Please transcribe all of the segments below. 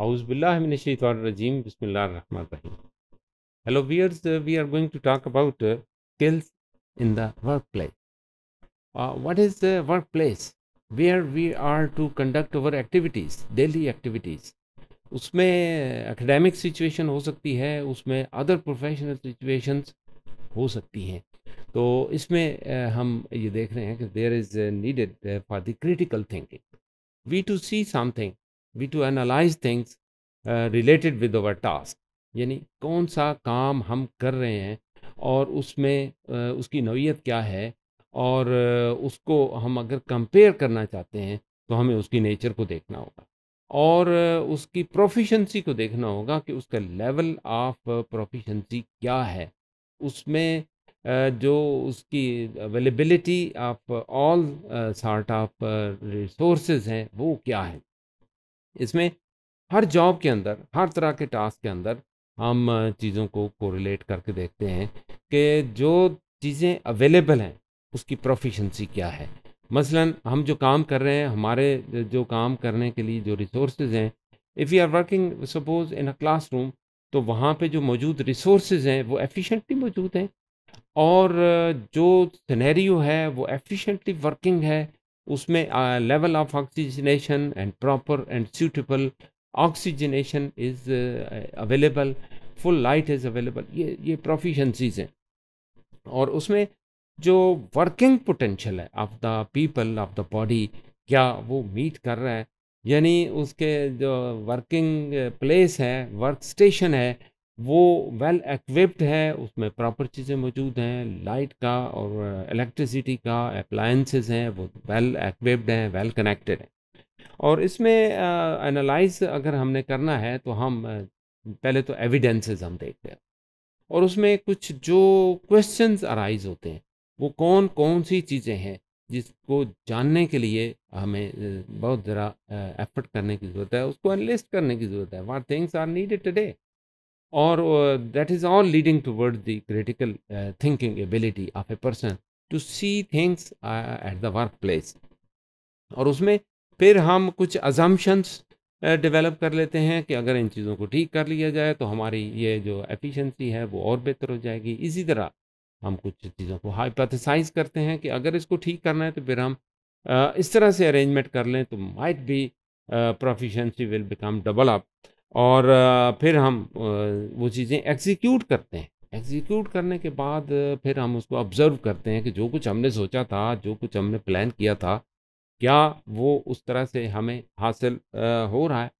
औजबिल्लाजीम बसमिल्ल रन रही hello viewers we are going to talk about skills in the work place what is the work place are we are to conduct our activities daily activities उसमें academic situation हो सकती है उसमें other professional situations हो सकती हैं तो इसमें uh, हम ये देख रहे हैं कि there is needed for the critical thinking we to see something we to analyse things related with our task यानी कौन सा काम हम कर रहे हैं और उसमें uh, उसकी नवीयत क्या है और uh, उसको हम अगर कंपेयर करना चाहते हैं तो हमें उसकी नेचर को देखना होगा और uh, उसकी प्रोफिशंसी को देखना होगा कि उसका लेवल ऑफ प्रोफिशंसी क्या है उसमें uh, जो उसकी availability of all sort of resources हैं वो क्या है इसमें हर जॉब के अंदर हर तरह के टास्क के अंदर हम चीज़ों को कोरिलेट करके देखते हैं कि जो चीज़ें अवेलेबल हैं उसकी प्रोफिशंसी क्या है मसलन हम जो काम कर रहे हैं हमारे जो काम करने के लिए जो रिसोर्सेज हैं if you are working suppose in a classroom तो वहाँ पे जो मौजूद रिसोर्स हैं वो एफिशिएंटली मौजूद हैं और जो सिनेरियो है वो एफिशिएंटली वर्किंग है उसमें level of oxygenation and proper and suitable oxygenation is available full light is available ये ये प्रोफिशंसीज हैं और उसमें जो वर्किंग पोटेंशियल है of the people of the body क्या वो मीट कर रहा है यानी उसके जो वर्किंग प्लेस है वर्क स्टेशन है वो वेल एक्विप्ड है उसमें प्रॉपर चीज़ें मौजूद हैं लाइट का और इलेक्ट्रिसिटी का अप्लाइंसेस हैं वो वेल एक्विप्ड हैं वेल कनेक्टेड हैं और इसमें एनालाइज अगर हमने करना है तो हम पहले तो एविडेंसेस हम देखते हैं और उसमें कुछ जो क्वेश्चंस अराइज होते हैं वो कौन कौन सी चीज़ें हैं जिसको जानने के लिए हमें बहुत ज़रा एफर्ट करने की ज़रूरत है उसको अनलिस्ट करने की ज़रूरत है what things are needed today और that is all leading toward the critical thinking ability of a person to see things at the work place और उसमें फिर हम कुछ अजम्पन्स डेवलप uh, कर लेते हैं कि अगर इन चीज़ों को ठीक कर लिया जाए तो हमारी ये जो एफिशिएंसी है वो और बेहतर हो जाएगी इसी तरह हम कुछ चीज़ों को हाइपथेसाइज करते हैं कि अगर इसको ठीक करना है तो फिर हम इस तरह से अरेंजमेंट कर लें तो might be proficiency will become double up और फिर हम वो चीज़ें एग्जीक्यूट करते हैं एग्जीक्यूट करने के बाद फिर हम उसको ऑब्ज़र्व करते हैं कि जो कुछ हमने सोचा था जो कुछ हमने प्लान किया था क्या वो उस तरह से हमें हासिल हो रहा है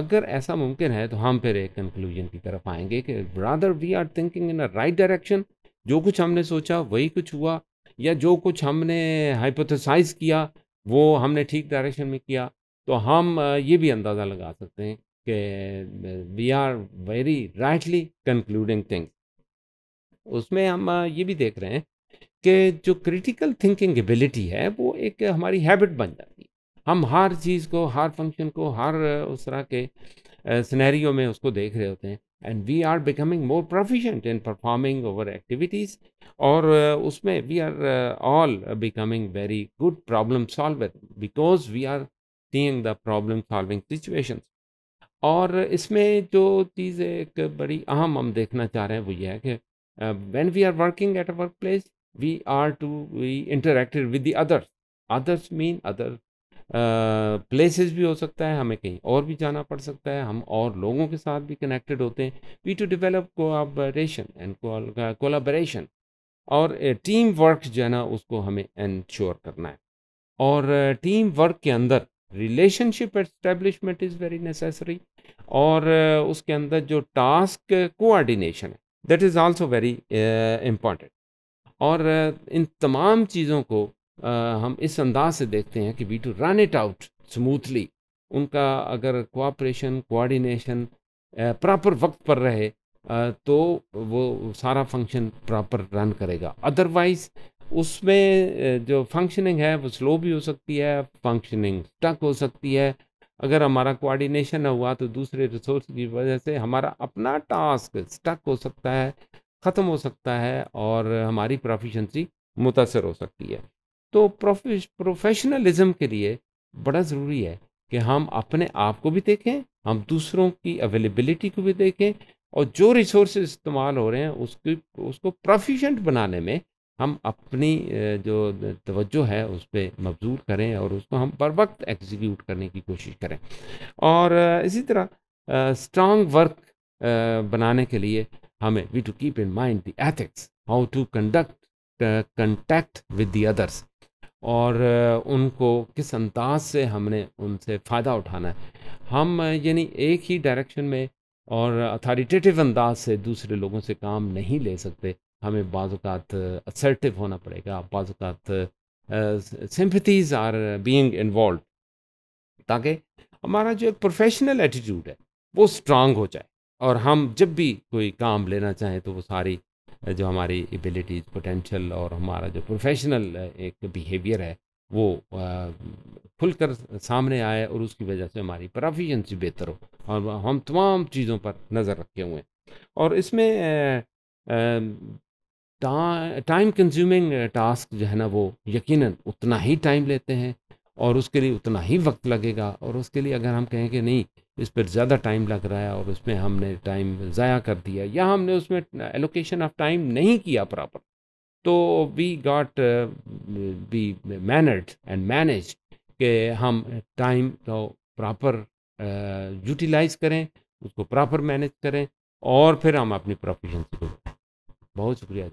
अगर ऐसा मुमकिन है तो हम फिर एक कंक्लूजन की तरफ आएंगे कि brother we are thinking in a right direction जो कुछ हमने सोचा वही कुछ हुआ या जो कुछ हमने हाइपोथेसाइज किया वो हमने ठीक डायरेक्शन में किया तो हम ये भी अंदाज़ा लगा सकते हैं कि we are very rightly concluding thing उसमें हम ये भी देख रहे हैं कि जो क्रिटिकल थिंकिंग एबिलिटी है वो एक हमारी हैबिट बन जाती है हम हर चीज़ को हर फंक्शन को हर उस तरह के सिनेरियो में उसको देख रहे होते हैं and we are becoming more proficient in performing over activities और उसमें we are all becoming very good problem solver because we are seeing the problem solving situations और इसमें जो चीज़ एक बड़ी अहम हम देखना चाह रहे हैं वो ये है कि when we are working at a work place we are to we interacted with the others others mean other places भी हो सकता है हमें कहीं और भी जाना पड़ सकता है हम और लोगों के साथ भी कनेक्टेड होते हैं we to develop cooperation and collaboration और टीम वर्क जो है ना उसको हमें इंश्योर करना है और टीम वर्क के अंदर relationship establishment is very necessary और uh, उसके अंदर जो टास्क कोआर्डिनेशन है that is also very important और uh, इन तमाम चीज़ों को uh, हम इस अंदाज से देखते हैं कि we to run it out smoothly उनका अगर कोऑपरेशन कोऑर्डिनेशन प्रॉपर वक्त पर रहे तो वो सारा फंक्शन प्रॉपर रन करेगा अदरवाइज उसमें जो फंक्शनिंग है वो स्लो भी हो सकती है फंक्शनिंग स्टक हो सकती है अगर हमारा कोऑर्डिनेशन हुआ तो दूसरे रिसोर्स की वजह से हमारा अपना टास्क स्टक हो सकता है ख़त्म हो सकता है और हमारी प्रोफिशंसी मुतासर हो सकती है तो प्रोफेशनलिज्म के लिए बड़ा ज़रूरी है कि हम अपने आप को भी देखें हम दूसरों की अवेलेबिलिटी को भी देखें और जो रिसोर्स इस्तेमाल हो रहे हैं उसकी उसको प्रोफिशेंट बनाने में हम अपनी जो तवज्जो है उस पर मबजूर करें और उसको हम बर वक्त एग्जीक्यूट करने की कोशिश करें और इसी तरह स्ट्रांग वर्क बनाने के लिए हमें we to keep in mind the ethics how to conduct contact with the others और उनको किस अंदाज से हमने उनसे फ़ायदा उठाना है हम यानी एक ही डायरेक्शन में और अथॉरिटेटिव अंदाज से दूसरे लोगों से काम नहीं ले सकते हमें बाज़ात असर्टिव होना पड़ेगा बाज़ात सिम्पथीज़ आर बीइंग इन्वॉल्व ताकि हमारा जो एक प्रोफेशनल एटीट्यूड है वो स्ट्रांग हो जाए और हम जब भी कोई काम लेना चाहें तो वो सारी जो हमारी एबिलिटीज़ पोटेंशल और हमारा जो प्रोफेशनल एक बिहेवियर है वो खुलकर सामने आए और उसकी वजह से हमारी प्रोफिशेंसी बेहतर हो और हम तमाम चीज़ों पर नज़र रखे हुए हैं और इसमें टाइम कंज्यूमिंग टास्क जो है ना वो यकीनन उतना ही टाइम लेते हैं और उसके लिए उतना ही वक्त लगेगा और उसके लिए अगर हम कहें कि नहीं इस पर ज़्यादा टाइम लग रहा है और उसमें हमने टाइम ज़ाया कर दिया या हमने उसमें एलोकेशन ऑफ टाइम नहीं किया प्रॉपर तो we got be mannered and manage के हम टाइम को प्रॉपर यूटिलाइज करें उसको प्रॉपर मैनेज करें और फिर हम अपनी प्रोफेशन को बहुत शुक्रिया